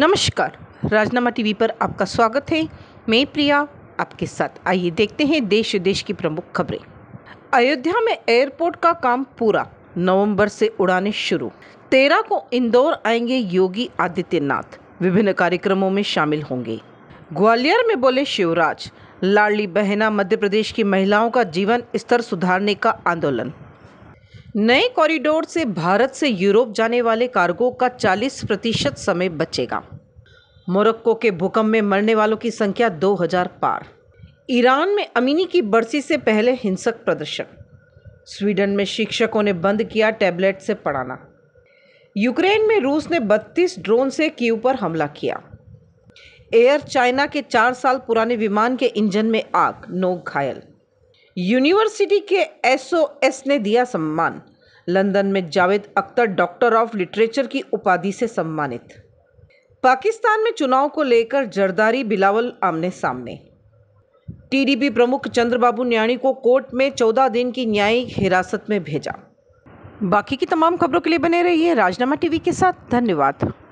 नमस्कार राजनामा टीवी पर आपका स्वागत है मैं प्रिया आपके साथ आइए देखते हैं देश विदेश की प्रमुख खबरें अयोध्या में एयरपोर्ट का काम पूरा नवंबर से उड़ाने शुरू तेरह को इंदौर आएंगे योगी आदित्यनाथ विभिन्न कार्यक्रमों में शामिल होंगे ग्वालियर में बोले शिवराज लाडली बहना मध्य प्रदेश की महिलाओं का जीवन स्तर सुधारने का आंदोलन नए कॉरिडोर से भारत से यूरोप जाने वाले कार्गो का 40 प्रतिशत समय बचेगा मोरक्को के भूकंप में मरने वालों की संख्या 2000 पार ईरान में अमीनी की बरसी से पहले हिंसक प्रदर्शन स्वीडन में शिक्षकों ने बंद किया टैबलेट से पढ़ाना यूक्रेन में रूस ने 32 ड्रोन से की पर हमला किया एयर चाइना के चार साल पुराने विमान के इंजन में आग नौ घायल यूनिवर्सिटी के एसओएस ने दिया सम्मान लंदन में Javed Akhtar doctor of literature की उपाधि से सम्मानित पाकिस्तान में चुनाव को लेकर जरदारी बिलावल आमने सामने टीडीपी प्रमुख चंद्रबाबू न्याणी को कोर्ट में चौदह दिन की न्यायिक हिरासत में भेजा बाकी की तमाम खबरों के लिए बने रहिए राजनामा टीवी के साथ धन्यवाद